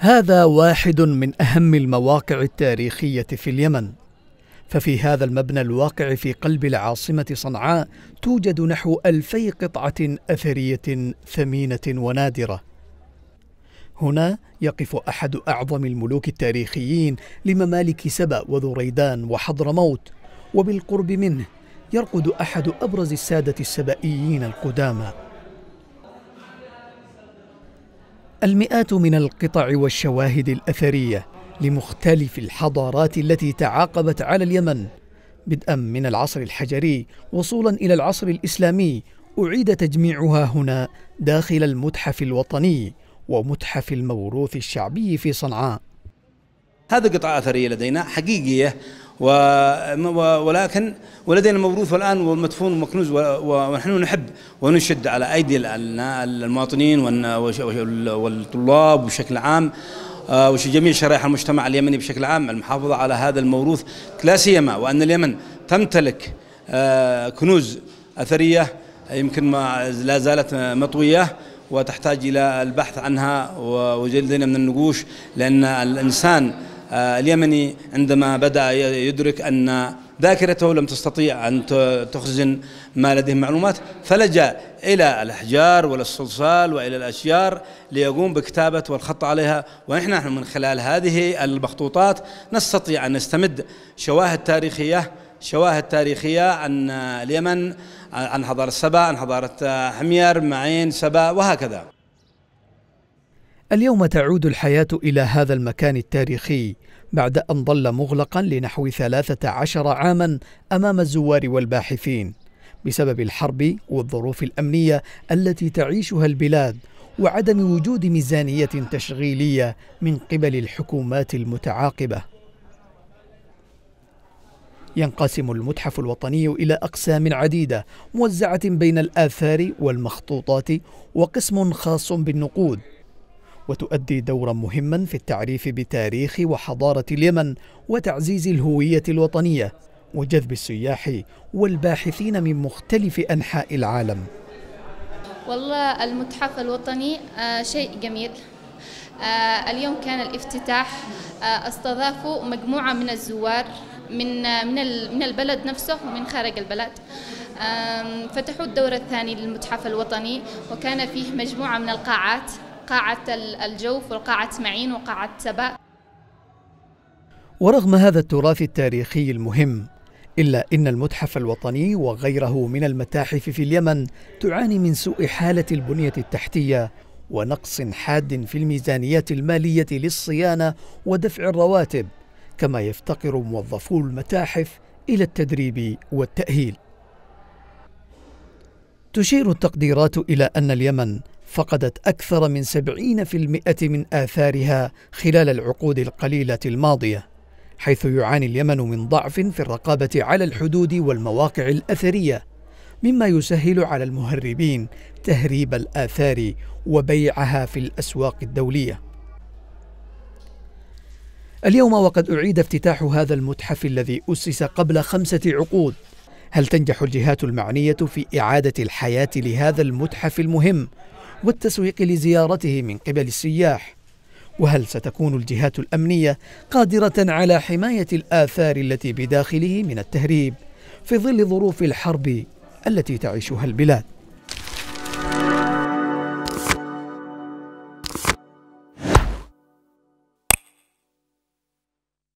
هذا واحد من أهم المواقع التاريخية في اليمن ففي هذا المبنى الواقع في قلب العاصمة صنعاء توجد نحو ألفي قطعة أثرية ثمينة ونادرة هنا يقف أحد أعظم الملوك التاريخيين لممالك سبأ وذريدان وحضرموت وبالقرب منه يرقد أحد أبرز السادة السبائيين القدامى المئات من القطع والشواهد الأثرية لمختلف الحضارات التي تعاقبت على اليمن بدءا من العصر الحجري وصولا إلى العصر الإسلامي أعيد تجميعها هنا داخل المتحف الوطني ومتحف الموروث الشعبي في صنعاء هذا قطعة أثرية لدينا حقيقية ولكن ولدينا الموروث الان والمدفون ومكنوز ونحن نحب ونشد على أيدي المواطنين والطلاب بشكل عام آه، وجميع شرائح المجتمع اليمني بشكل عام المحافظة على هذا الموروث لا سيما وأن اليمن تمتلك آه، كنوز أثرية يمكن ما لا زالت مطوية وتحتاج إلى البحث عنها وجلدنا من النقوش لأن الإنسان آه، اليمني عندما بدأ يدرك أن ذاكرته لم تستطيع أن تخزن ما لديه معلومات فلجأ إلى الأحجار والصلصال وإلى الأشجار ليقوم بكتابة والخط عليها ونحن من خلال هذه المخطوطات نستطيع أن نستمد شواهد تاريخية شواهد تاريخية عن اليمن عن حضارة سبا عن حضارة حمير معين سبا وهكذا اليوم تعود الحياة إلى هذا المكان التاريخي بعد أن ظل مغلقا لنحو 13 عاما أمام الزوار والباحثين بسبب الحرب والظروف الأمنية التي تعيشها البلاد وعدم وجود ميزانية تشغيلية من قبل الحكومات المتعاقبة. ينقسم المتحف الوطني إلى أقسام عديدة موزعة بين الآثار والمخطوطات وقسم خاص بالنقود وتؤدي دورا مهما في التعريف بتاريخ وحضارة اليمن وتعزيز الهوية الوطنية وجذب السياح والباحثين من مختلف أنحاء العالم والله المتحف الوطني آه، شيء جميل آه، اليوم كان الافتتاح آه، استضافوا مجموعة من الزوار من من من البلد نفسه ومن خارج البلد فتحوا الدورة الثانية للمتحف الوطني وكان فيه مجموعة من القاعات قاعة الجوف وقاعة معين وقاعة سبأ ورغم هذا التراث التاريخي المهم إلا إن المتحف الوطني وغيره من المتاحف في اليمن تعاني من سوء حالة البنية التحتية ونقص حاد في الميزانيات المالية للصيانة ودفع الرواتب كما يفتقر موظفو المتاحف إلى التدريب والتأهيل تشير التقديرات إلى أن اليمن فقدت أكثر من 70% من آثارها خلال العقود القليلة الماضية حيث يعاني اليمن من ضعف في الرقابة على الحدود والمواقع الأثرية مما يسهل على المهربين تهريب الآثار وبيعها في الأسواق الدولية اليوم وقد أعيد افتتاح هذا المتحف الذي أسس قبل خمسة عقود هل تنجح الجهات المعنية في إعادة الحياة لهذا المتحف المهم والتسويق لزيارته من قبل السياح وهل ستكون الجهات الأمنية قادرة على حماية الآثار التي بداخله من التهريب في ظل ظروف الحرب التي تعيشها البلاد